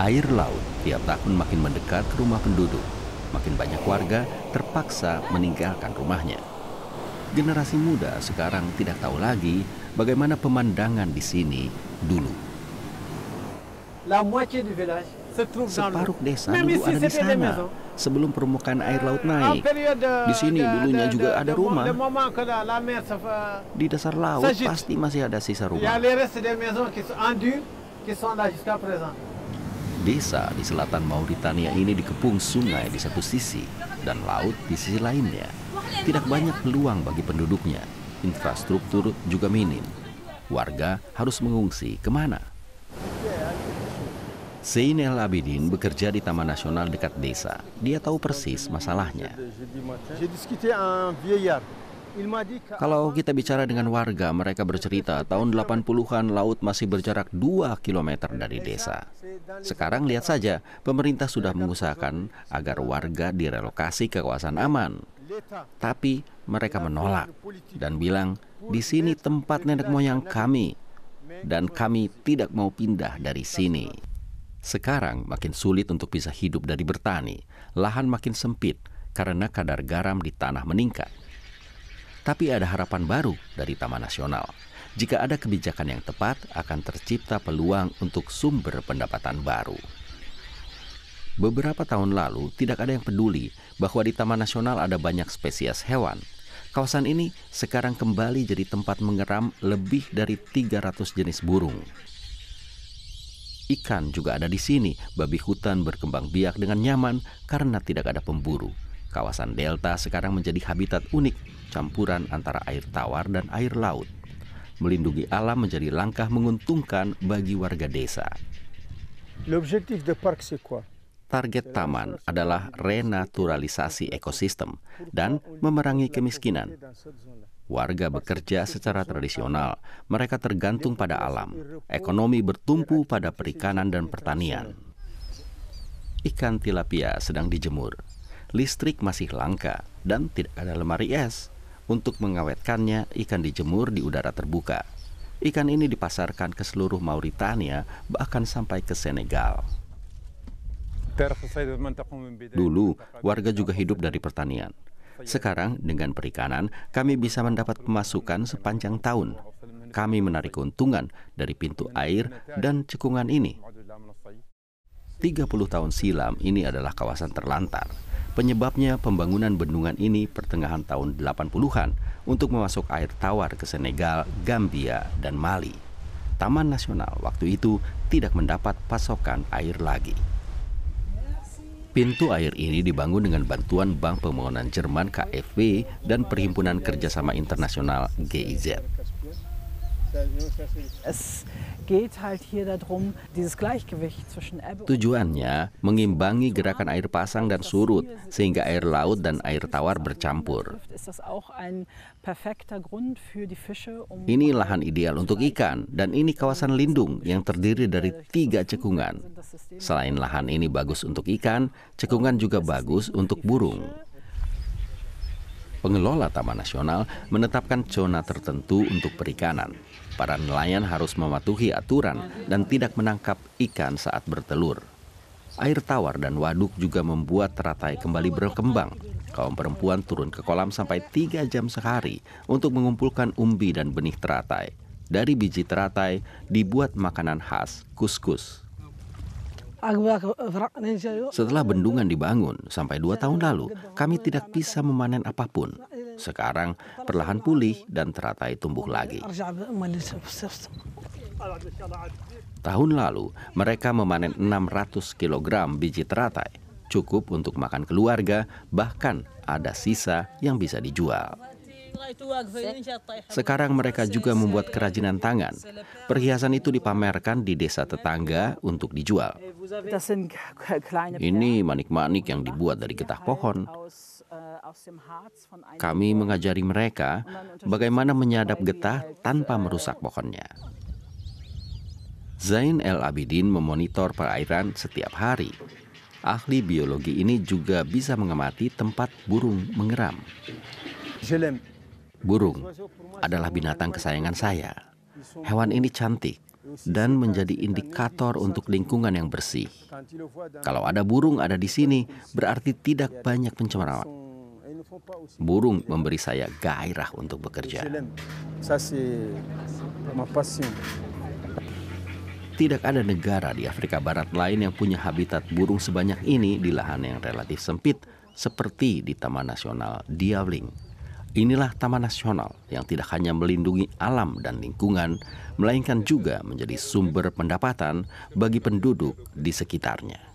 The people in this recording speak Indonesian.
air laut tiap tahun makin mendekat ke rumah penduduk. Makin banyak warga terpaksa meninggalkan rumahnya. Generasi muda sekarang tidak tahu lagi bagaimana pemandangan di sini dulu. Separuh desa dulu ada di sana sebelum permukaan air laut naik. Di sini dulunya juga ada rumah. Di dasar laut pasti masih ada sisa rumah. Desa di selatan Mauritania ini dikepung sungai di satu sisi dan laut di sisi lainnya. Tidak banyak peluang bagi penduduknya. Infrastruktur juga minim. Warga harus mengungsi kemana? Sein El Abidin bekerja di Taman Nasional dekat desa. Dia tahu persis masalahnya. Kalau kita bicara dengan warga, mereka bercerita tahun 80-an laut masih berjarak 2 km dari desa. Sekarang lihat saja, pemerintah sudah mengusahakan agar warga direlokasi ke kawasan aman. Tapi mereka menolak dan bilang, di sini tempat nenek moyang kami dan kami tidak mau pindah dari sini. Sekarang makin sulit untuk bisa hidup dari bertani. Lahan makin sempit karena kadar garam di tanah meningkat tapi ada harapan baru dari Taman Nasional. Jika ada kebijakan yang tepat, akan tercipta peluang untuk sumber pendapatan baru. Beberapa tahun lalu, tidak ada yang peduli bahwa di Taman Nasional ada banyak spesies hewan. Kawasan ini sekarang kembali jadi tempat mengeram lebih dari 300 jenis burung. Ikan juga ada di sini. Babi hutan berkembang biak dengan nyaman karena tidak ada pemburu. Kawasan delta sekarang menjadi habitat unik, campuran antara air tawar dan air laut. Melindungi alam menjadi langkah menguntungkan bagi warga desa. Target taman adalah renaturalisasi ekosistem dan memerangi kemiskinan. Warga bekerja secara tradisional, mereka tergantung pada alam. Ekonomi bertumpu pada perikanan dan pertanian. Ikan tilapia sedang dijemur listrik masih langka dan tidak ada lemari es. Untuk mengawetkannya, ikan dijemur di udara terbuka. Ikan ini dipasarkan ke seluruh Mauritania, bahkan sampai ke Senegal. Dulu, warga juga hidup dari pertanian. Sekarang, dengan perikanan, kami bisa mendapat pemasukan sepanjang tahun. Kami menarik keuntungan dari pintu air dan cekungan ini. 30 tahun silam, ini adalah kawasan terlantar Penyebabnya pembangunan bendungan ini pertengahan tahun 80-an untuk memasuk air tawar ke Senegal, Gambia, dan Mali. Taman Nasional waktu itu tidak mendapat pasokan air lagi. Pintu air ini dibangun dengan bantuan Bank Pembangunan Jerman KfW dan Perhimpunan Kerjasama Internasional GIZ. Tujuannya mengimbangi gerakan air pasang dan surut sehingga air laut dan air tawar bercampur. Um ini lahan ideal untuk ikan dan ini kawasan lindung yang terdiri dari tiga cekungan. Selain lahan ini bagus untuk ikan, cekungan juga bagus untuk burung pengelola Taman Nasional menetapkan zona tertentu untuk perikanan. Para nelayan harus mematuhi aturan dan tidak menangkap ikan saat bertelur. Air tawar dan waduk juga membuat teratai kembali berkembang. Kaum perempuan turun ke kolam sampai tiga jam sehari untuk mengumpulkan umbi dan benih teratai. Dari biji teratai dibuat makanan khas, kuskus. -kus. Setelah bendungan dibangun sampai dua tahun lalu, kami tidak bisa memanen apapun. Sekarang perlahan pulih dan teratai tumbuh lagi. Tahun lalu, mereka memanen 600 kg biji teratai, cukup untuk makan keluarga, bahkan ada sisa yang bisa dijual. Sekarang mereka juga membuat kerajinan tangan. Perhiasan itu dipamerkan di desa tetangga untuk dijual. Ini manik-manik yang dibuat dari getah pohon. Kami mengajari mereka bagaimana menyadap getah tanpa merusak pohonnya. Zain El Abidin memonitor perairan setiap hari. Ahli biologi ini juga bisa mengamati tempat burung mengeram. Burung adalah binatang kesayangan saya. Hewan ini cantik dan menjadi indikator untuk lingkungan yang bersih. Kalau ada burung ada di sini, berarti tidak banyak pencemaran. Burung memberi saya gairah untuk bekerja. Tidak ada negara di Afrika Barat lain yang punya habitat burung sebanyak ini di lahan yang relatif sempit, seperti di Taman Nasional Diabling. Inilah taman nasional yang tidak hanya melindungi alam dan lingkungan, melainkan juga menjadi sumber pendapatan bagi penduduk di sekitarnya.